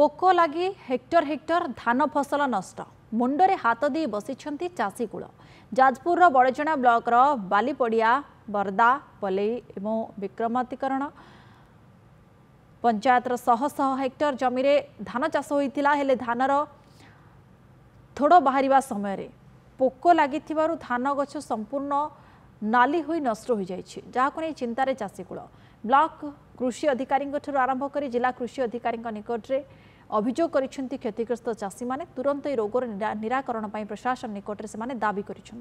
ପୋକ ଲାଗି hectare hectare ଧାନ ଫସଲ ନଷ୍ଟ ମୁଣ୍ଡରେ ହାତ ଦେଇ ବସିଛନ୍ତି ଚାଷୀ କୂଳ ଯାଜପୁରର ବଡ଼ଚଣା ବ୍ଲକର ବାଲିପଡ଼ିଆ ବର୍ଦା ପଲେଇ ଏବଂ ବିକ୍ରମାତିକରଣ ପଞ୍ଚାୟତର ଶହ ଶହ ହେକ୍ଟର ଜମିରେ ଧାନ ଚାଷ ହୋଇଥିଲା ହେଲେ ଧାନର ଥୋଡ଼ ବାହାରିବା ସମୟରେ ପୋକ ଲାଗିଥିବାରୁ ଧାନ ଗଛ ସମ୍ପୂର୍ଣ୍ଣ ନାଲି ହୋଇ ନଷ୍ଟ ହୋଇଯାଇଛି ଯାହାକୁ ନେଇ ଚିନ୍ତାରେ ଚାଷୀ କୂଳ ବ୍ଲକ କୃଷି ଅଧିକାରୀଙ୍କଠାରୁ ଆରମ୍ଭ କରି ଜିଲ୍ଲା କୃଷି ଅଧିକାରୀଙ୍କ ନିକଟରେ অভিযোগ করেছেন ক্ষতিগ্রস্ত চাষী মানে তুরন্ত এই রোগর নিরাকরণ প্রশাসন নিকটে সে দাবি করেছেন